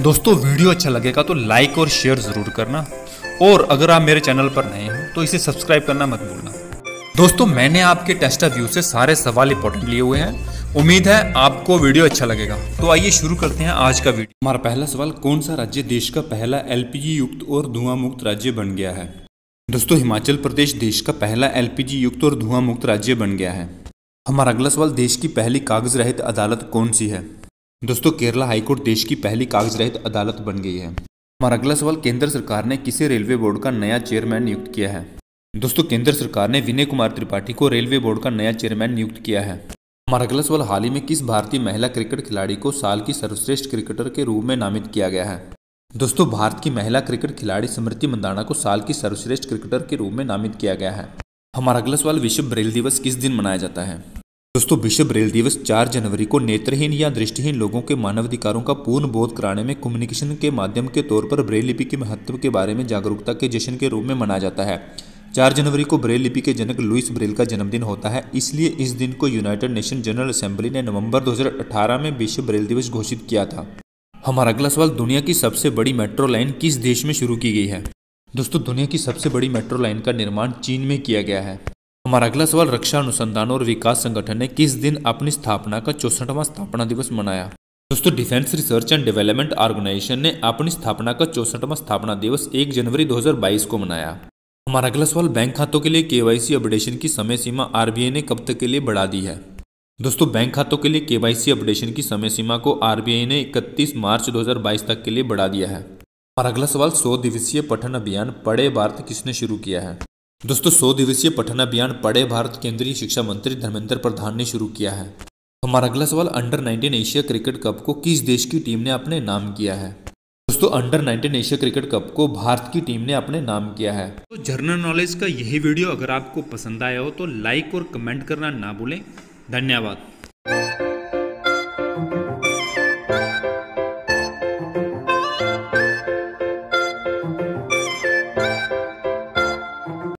दोस्तों वीडियो अच्छा लगेगा तो लाइक और शेयर ज़रूर करना और अगर आप मेरे चैनल पर नए हो तो इसे सब्सक्राइब करना मत भूलना दोस्तों मैंने आपके ऑफ व्यू से सारे सवाल इंपॉर्टेंट लिए हुए हैं उम्मीद है आपको वीडियो अच्छा लगेगा तो आइए शुरू करते हैं आज का वीडियो हमारा पहला सवाल कौन सा राज्य देश का पहला एलपीजी युक्त और धुआं मुक्त राज्य बन गया है दोस्तों हिमाचल प्रदेश देश का पहला एलपीजी युक्त और धुआं मुक्त राज्य बन गया है हमारा अगला सवाल देश की पहली कागज रहित अदालत कौन सी है दोस्तों केरला हाईकोर्ट देश की पहली कागज रहित अदालत बन गई है हमारा अगला सवाल केंद्र सरकार ने किसे रेलवे बोर्ड का नया चेयरमैन नियुक्त किया है दोस्तों केंद्र सरकार ने विनय कुमार त्रिपाठी को रेलवे बोर्ड का नया चेयरमैन नियुक्त किया है हमारा अगला सवाल हाल ही में किस भारतीय महिला क्रिकेट खिलाड़ी को साल की सर्वश्रेष्ठ क्रिकेटर के रूप में नामित किया गया है दोस्तों भारत की महिला क्रिकेट खिलाड़ी स्मृति मंदाना को साल की सर्वश्रेष्ठ क्रिकेटर के रूप में नामित किया गया है हमारा अगला सवाल विश्व ब्रेल दिवस किस दिन मनाया जाता है दोस्तों विश्व ब्रेल दिवस 4 जनवरी को नेत्रहीन या दृष्टिहीन लोगों के मानवाधिकारों का पूर्ण बोध कराने में कम्युनिकेशन के माध्यम के तौर पर ब्रेल लिपि के महत्व के बारे में जागरूकता के जश्न के रूप में मनाया जाता है 4 जनवरी को ब्रेल लिपि के जनक लुइस ब्रेल का जन्मदिन होता है इसलिए इस दिन को यूनाइटेड नेशन जनरल असेंबली ने नवंबर दो में विश्व ब्रेल दिवस घोषित किया था हमारा अगला सवाल दुनिया की सबसे बड़ी मेट्रो लाइन किस देश में शुरू की गई है दोस्तों दुनिया की सबसे बड़ी मेट्रो लाइन का निर्माण चीन में किया गया है हमारा अगला सवाल रक्षा अनुसंधान और विकास संगठन ने किस दिन अपनी स्थापना का चौसठवां स्थापना दिवस मनाया दोस्तों Defence Research and Development Organisation ने अपनी स्थापना का चौसठवां स्थापना दिवस 1 जनवरी 2022 को मनाया हमारा अगला सवाल बैंक खातों के लिए केवाईसी अपडेशन की समय सीमा आरबीआई ने कब तक के लिए बढ़ा दी है दोस्तों बैंक खातों के लिए केवाईसी अपडेशन की समय सीमा को आरबीआई ने 31 मार्च 2022 तक के लिए बढ़ा दिया है और अगला सवाल सौ दिवसीय पठन अभियान पढ़े भारत किसने शुरू किया है दोस्तों सौ दिवसीय पठन अभियान पढ़े भारत केंद्रीय शिक्षा मंत्री धर्मेंद्र प्रधान ने शुरू किया है हमारा अगला सवाल अंडर 19 एशिया क्रिकेट कप को किस देश की टीम ने अपने नाम किया है दोस्तों अंडर 19 एशिया क्रिकेट कप को भारत की टीम ने अपने नाम किया है तो जर्नल नॉलेज का यही वीडियो अगर आपको पसंद आया हो तो लाइक और कमेंट करना ना भूलें धन्यवाद